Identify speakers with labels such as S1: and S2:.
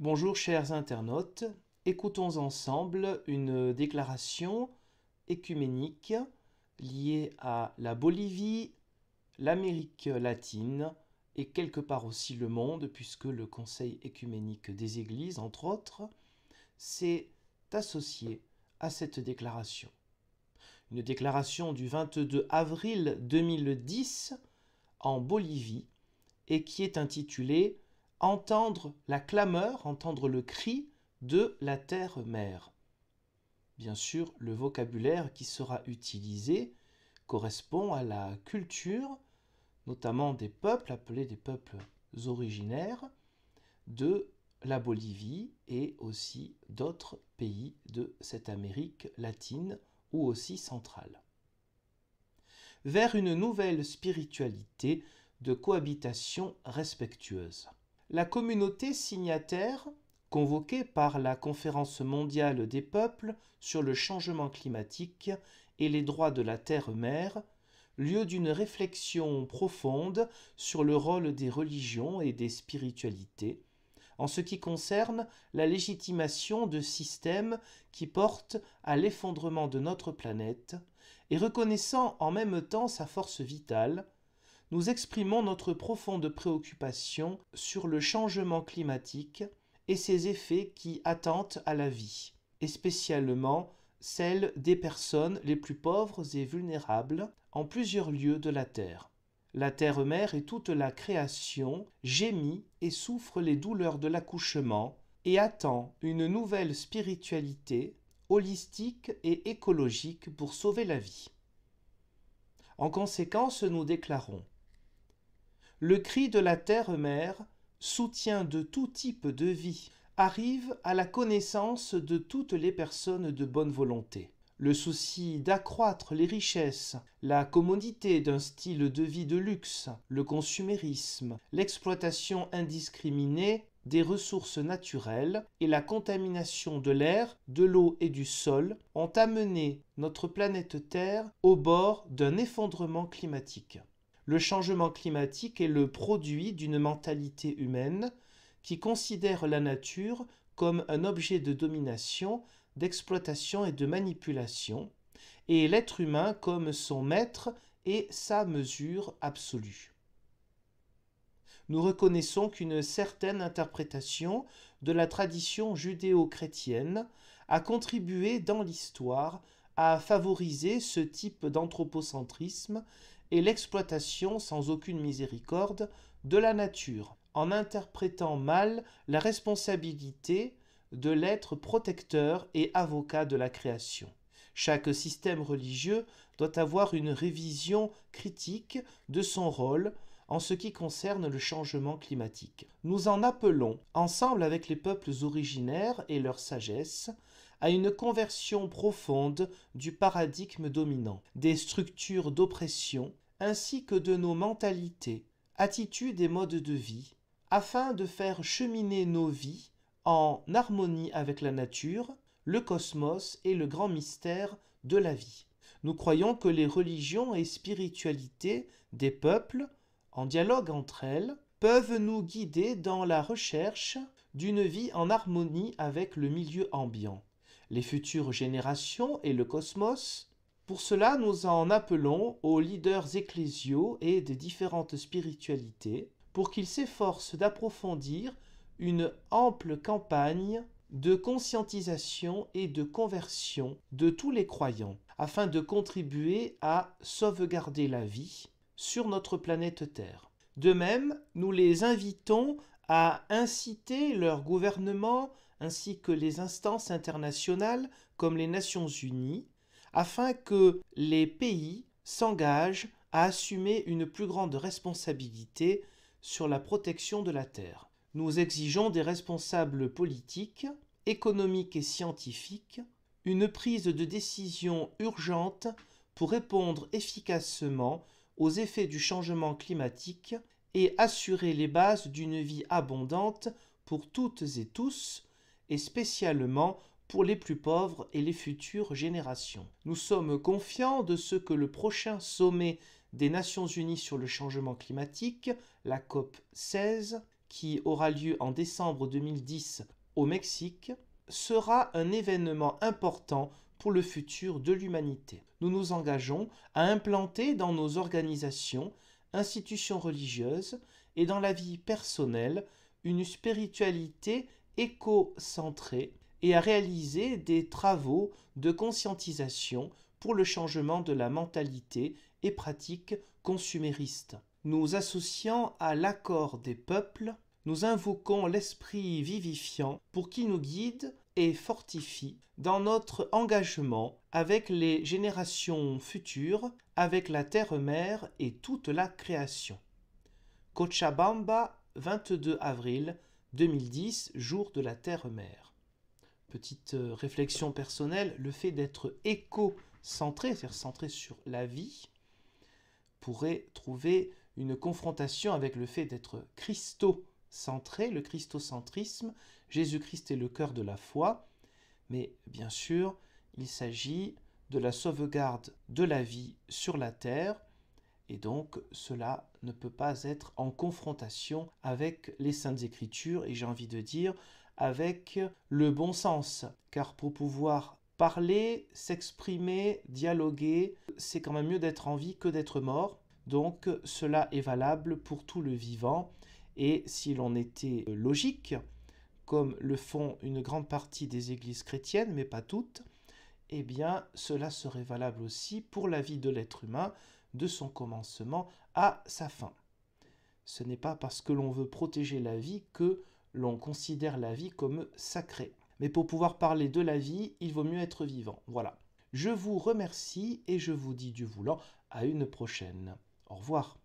S1: Bonjour chers internautes, écoutons ensemble une déclaration écuménique liée à la Bolivie, l'Amérique latine et quelque part aussi le monde, puisque le Conseil écuménique des Églises, entre autres, s'est associé à cette déclaration. Une déclaration du 22 avril 2010 en Bolivie et qui est intitulée entendre la clameur, entendre le cri de la terre mère. Bien sûr, le vocabulaire qui sera utilisé correspond à la culture, notamment des peuples appelés des peuples originaires de la Bolivie et aussi d'autres pays de cette Amérique latine ou aussi centrale. Vers une nouvelle spiritualité de cohabitation respectueuse la communauté signataire, convoquée par la Conférence mondiale des peuples sur le changement climatique et les droits de la Terre-Mère, lieu d'une réflexion profonde sur le rôle des religions et des spiritualités, en ce qui concerne la légitimation de systèmes qui portent à l'effondrement de notre planète, et reconnaissant en même temps sa force vitale, nous exprimons notre profonde préoccupation sur le changement climatique et ses effets qui attentent à la vie, et spécialement celle des personnes les plus pauvres et vulnérables en plusieurs lieux de la Terre. La Terre-mère et toute la création gémit et souffre les douleurs de l'accouchement et attend une nouvelle spiritualité holistique et écologique pour sauver la vie. En conséquence, nous déclarons le cri de la terre-mère, soutien de tout type de vie, arrive à la connaissance de toutes les personnes de bonne volonté. Le souci d'accroître les richesses, la commodité d'un style de vie de luxe, le consumérisme, l'exploitation indiscriminée des ressources naturelles et la contamination de l'air, de l'eau et du sol ont amené notre planète Terre au bord d'un effondrement climatique le changement climatique est le produit d'une mentalité humaine qui considère la nature comme un objet de domination, d'exploitation et de manipulation, et l'être humain comme son maître et sa mesure absolue. Nous reconnaissons qu'une certaine interprétation de la tradition judéo-chrétienne a contribué dans l'histoire à favoriser ce type d'anthropocentrisme et l'exploitation sans aucune miséricorde de la nature, en interprétant mal la responsabilité de l'être protecteur et avocat de la création. Chaque système religieux doit avoir une révision critique de son rôle en ce qui concerne le changement climatique. Nous en appelons, ensemble avec les peuples originaires et leur sagesse, à une conversion profonde du paradigme dominant, des structures d'oppression, ainsi que de nos mentalités, attitudes et modes de vie, afin de faire cheminer nos vies en harmonie avec la nature, le cosmos et le grand mystère de la vie. Nous croyons que les religions et spiritualités des peuples, en dialogue entre elles, peuvent nous guider dans la recherche d'une vie en harmonie avec le milieu ambiant les futures générations et le cosmos. Pour cela, nous en appelons aux leaders ecclésiaux et des différentes spiritualités pour qu'ils s'efforcent d'approfondir une ample campagne de conscientisation et de conversion de tous les croyants, afin de contribuer à sauvegarder la vie sur notre planète Terre. De même, nous les invitons à inciter leur gouvernement ainsi que les instances internationales comme les Nations Unies, afin que les pays s'engagent à assumer une plus grande responsabilité sur la protection de la Terre. Nous exigeons des responsables politiques, économiques et scientifiques une prise de décision urgente pour répondre efficacement aux effets du changement climatique et assurer les bases d'une vie abondante pour toutes et tous, et spécialement pour les plus pauvres et les futures générations. Nous sommes confiants de ce que le prochain sommet des Nations Unies sur le changement climatique, la COP 16, qui aura lieu en décembre 2010 au Mexique, sera un événement important pour le futur de l'humanité. Nous nous engageons à implanter dans nos organisations, institutions religieuses et dans la vie personnelle une spiritualité éco et à réaliser des travaux de conscientisation pour le changement de la mentalité et pratique consumériste. Nous associant à l'accord des peuples, nous invoquons l'esprit vivifiant pour qu'il nous guide et fortifie dans notre engagement avec les générations futures, avec la terre-mère et toute la création. Cochabamba, 22 avril 2010, jour de la Terre-Mère. Petite euh, réflexion personnelle, le fait d'être éco-centré, c'est-à-dire centré sur la vie, pourrait trouver une confrontation avec le fait d'être christo le christocentrisme, Jésus-Christ est le cœur de la foi, mais bien sûr, il s'agit de la sauvegarde de la vie sur la terre et donc cela ne peut pas être en confrontation avec les saintes écritures et j'ai envie de dire avec le bon sens, car pour pouvoir parler, s'exprimer, dialoguer, c'est quand même mieux d'être en vie que d'être mort. Donc cela est valable pour tout le vivant et si l'on était logique, comme le font une grande partie des églises chrétiennes, mais pas toutes, eh bien cela serait valable aussi pour la vie de l'être humain, de son commencement à sa fin. Ce n'est pas parce que l'on veut protéger la vie que l'on considère la vie comme sacrée. Mais pour pouvoir parler de la vie, il vaut mieux être vivant. Voilà. Je vous remercie et je vous dis du voulant à une prochaine. Au revoir.